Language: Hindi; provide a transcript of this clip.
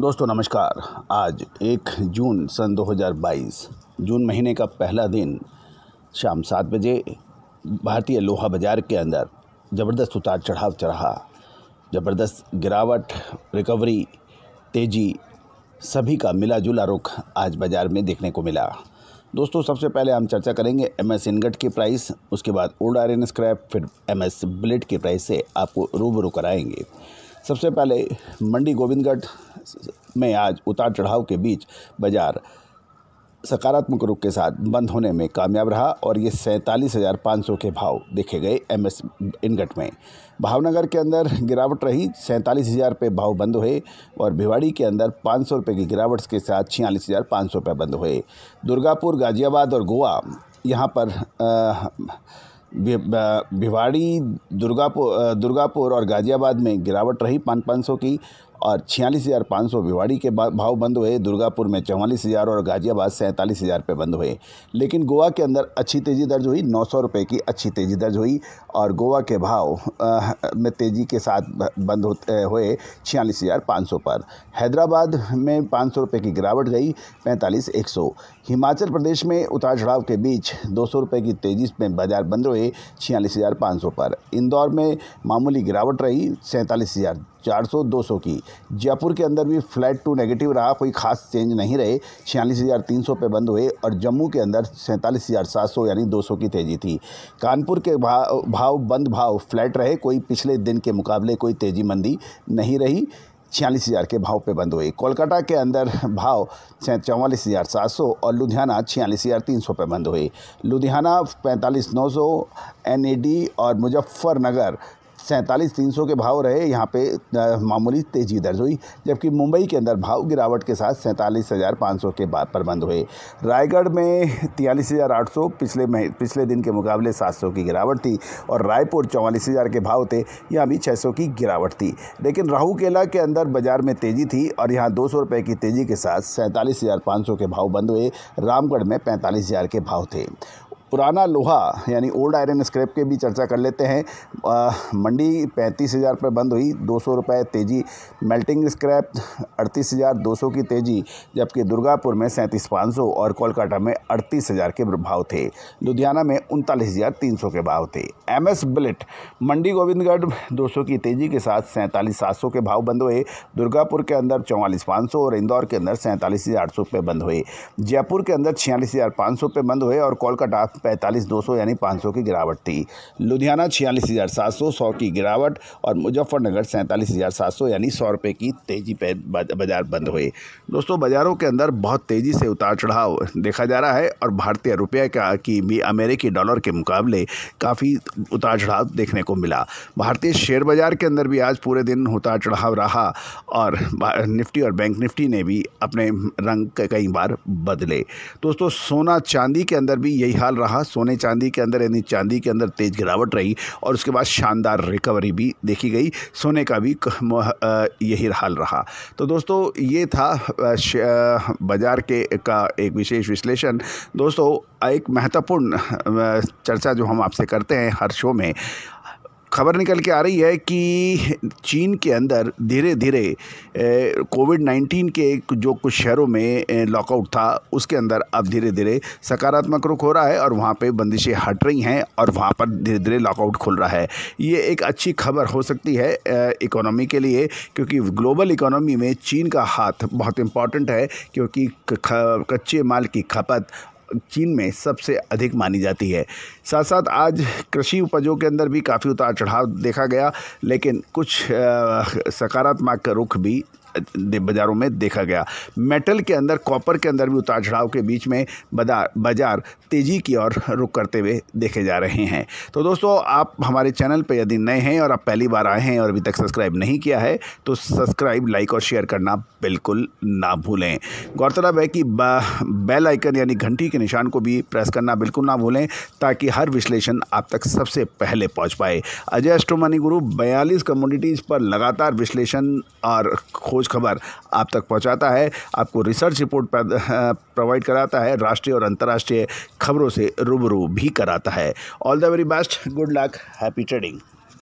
दोस्तों नमस्कार आज एक जून सन 2022 जून महीने का पहला दिन शाम सात बजे भारतीय लोहा बाज़ार के अंदर ज़बरदस्त उतार चढ़ाव चढ़ा ज़बरदस्त गिरावट रिकवरी तेज़ी सभी का मिला जुला रुख आज बाज़ार में देखने को मिला दोस्तों सबसे पहले हम चर्चा करेंगे एम एस इनगट की प्राइस उसके बाद ओल्ड आयरन स्क्रैप फिर एम एस ब्लेट की प्राइस से आपको रूबरू कराएंगे सबसे पहले मंडी गोविंदगढ़ में आज उतार चढ़ाव के बीच बाजार सकारात्मक रुख के साथ बंद होने में कामयाब रहा और ये सैंतालीस हज़ार पाँच सौ के भाव देखे गए एम एस इनगट में भावनगर के अंदर गिरावट रही सैंतालीस हज़ार रुपये भाव बंद हुए और भिवाड़ी के अंदर पाँच सौ रुपये की गिरावट के साथ छियालीस हज़ार पाँच सौ रुपये बंद हुए दुर्गापुर गाजियाबाद और गोवा यहाँ पर आ, भिवाड़ी दुर्गापुर दुर्गापुर और गाज़ियाबाद में गिरावट रही पाँच पाँच सौ की और छियालीस हज़ार पाँच सौ भिवाड़ी के भाव बंद हुए दुर्गापुर में चौवालीस हज़ार और गाज़ियाबाद सैंतालीस हज़ार पे बंद हुए लेकिन गोवा के अंदर अच्छी तेज़ी दर्ज हुई नौ सौ रुपये की अच्छी तेज़ी दर्ज हुई और गोवा के भाव आ, में तेज़ी के साथ बंद होते हुए छियालीस हज़ार पाँच सौ पर हैदराबाद में पाँच सौ रुपये की गिरावट गई पैंतालीस एक सौ हिमाचल प्रदेश में उतार चढ़ाव के बीच दो सौ रुपये की तेज़ी में बाजार बंद हुए छियालीस हज़ार पाँच सौ पर इंदौर में मामूली गिरावट रही सैंतालीस हज़ार 400 200 की जयपुर के अंदर भी फ्लैट टू नेगेटिव रहा कोई खास चेंज नहीं रहे छियालीस हज़ार तीन सौ पे बंद हुए और जम्मू के अंदर सैंतालीस हज़ार सात सौ यानी दो सौ की तेज़ी थी कानपुर के भाव भाव बंद भाव फ्लैट रहे कोई पिछले दिन के मुकाबले कोई तेज़ी मंदी नहीं रही छियालीस हज़ार के भाव पे बंद हुई कोलकाता के अंदर भाव चौवालीस हज़ार सात सौ और लुधियाना छियालीस हज़ार तीन सौ पे बंद हुई लुधियाना पैंतालीस नौ सौ एन और मुजफ्फ़रनगर सैंतालीस तीन सौ के भाव रहे यहाँ पे मामूली तेजी दर्ज हुई जबकि मुंबई के अंदर भाव गिरावट के साथ सैंतालीस हज़ार पाँच सौ के बाद पर बंद हुए रायगढ़ में तियालीस हज़ार आठ सौ पिछले मही पिछले दिन के मुकाबले सात सौ की गिरावट थी और रायपुर चौवालीस हज़ार के भाव थे यहाँ भी छः सौ की गिरावट थी लेकिन राहूकेला के अंदर बाजार में तेज़ी थी और यहाँ दो सौ रुपये की तेज़ी के साथ सैंतालीस हज़ार पाँच सौ के भाव बंद हुए रामगढ़ में पैंतालीस हज़ार के भाव थे पुराना लोहा यानी ओल्ड आयरन स्क्रैप के भी चर्चा कर लेते हैं आ, मंडी पैंतीस हज़ार पर बंद हुई दो सौ रुपये तेज़ी मेल्टिंग स्क्रैप अड़तीस हज़ार दो सौ की तेज़ी जबकि दुर्गापुर में सैंतीस पाँच सौ और कोलकाता में अड़तीस हज़ार के भाव थे लुधियाना में उनतालीस हज़ार तीन सौ के भाव थे M S billet Mandi Gobindgarh दो सौ की तेज़ी के साथ सैंतालीस सात सौ के भाव बंद हुए दुर्गापुर के अंदर चौवालीस पाँच सौ और इंदौर के अंदर सैंतालीस हज़ार आठ सौ पे बंद हुए जयपुर के अंदर छियालीस हज़ार पाँच सौ पे बंद हुए और कोलकाता पैंतालीस दो सौ यानी पाँच सौ की गिरावट थी लुधियाना छियालीस हज़ार सात सौ सौ की गिरावट और मुजफ्फरनगर सैंतालीस हज़ार सात सौ यानी सौ रुपये की तेज़ी पे बाजार बंद हुए दोस्तों बाज़ारों के अंदर बहुत तेज़ी से उतार चढ़ाव देखा जा रहा है और भारतीय रुपये का की भी अमेरिकी डॉलर के मुकाबले काफ़ी उतार चढ़ाव देखने को मिला भारतीय शेयर बाज़ार के अंदर भी आज पूरे दिन उतार चढ़ाव रहा और निफ्टी और बैंक निफ्टी ने भी अपने रंग कई बार बदले दोस्तों सोना चांदी के अंदर भी यही हाल रहा रहा सोने चांदी के अंदर यानी चांदी के अंदर तेज़ गिरावट रही और उसके बाद शानदार रिकवरी भी देखी गई सोने का भी यही हाल रहा तो दोस्तों ये था बाज़ार के का एक विशेष विश्लेषण दोस्तों एक महत्वपूर्ण चर्चा जो हम आपसे करते हैं हर शो में खबर निकल के आ रही है कि चीन के अंदर धीरे धीरे कोविड नाइन्टीन के जो कुछ शहरों में लॉकआउट था उसके अंदर अब धीरे धीरे सकारात्मक रुख हो रहा है और वहाँ पे बंदिशें हट रही हैं और वहाँ पर धीरे धीरे लॉकआउट खुल रहा है ये एक अच्छी खबर हो सकती है इकोनॉमी के लिए क्योंकि ग्लोबल इकोनॉमी में चीन का हाथ बहुत इम्पॉर्टेंट है क्योंकि कच्चे माल की खपत चीन में सबसे अधिक मानी जाती है साथ साथ आज कृषि उपजों के अंदर भी काफ़ी उतार चढ़ाव देखा गया लेकिन कुछ सकारात्मक रुख भी बाज़ारों में देखा गया मेटल के अंदर कॉपर के अंदर भी उतार चढ़ाव के बीच में बाज़ार तेज़ी की ओर रुक करते हुए देखे जा रहे हैं तो दोस्तों आप हमारे चैनल पर यदि नए हैं और आप पहली बार आए हैं और अभी तक सब्सक्राइब नहीं किया है तो सब्सक्राइब लाइक और शेयर करना बिल्कुल ना भूलें गौरतलब है कि बेल आइकन यानी घंटी के निशान को भी प्रेस करना बिल्कुल ना भूलें ताकि हर विश्लेषण आप तक सबसे पहले पहुँच पाए अजय एस्ट्रोमनी गुरु बयालीस कम्योडिटीज़ पर लगातार विश्लेषण और खोज रोज़ खबर आप तक पहुंचाता है आपको रिसर्च रिपोर्ट प्रोवाइड कराता है राष्ट्रीय और अंतर्राष्ट्रीय खबरों से रूबरू भी कराता है all the very best good luck happy trading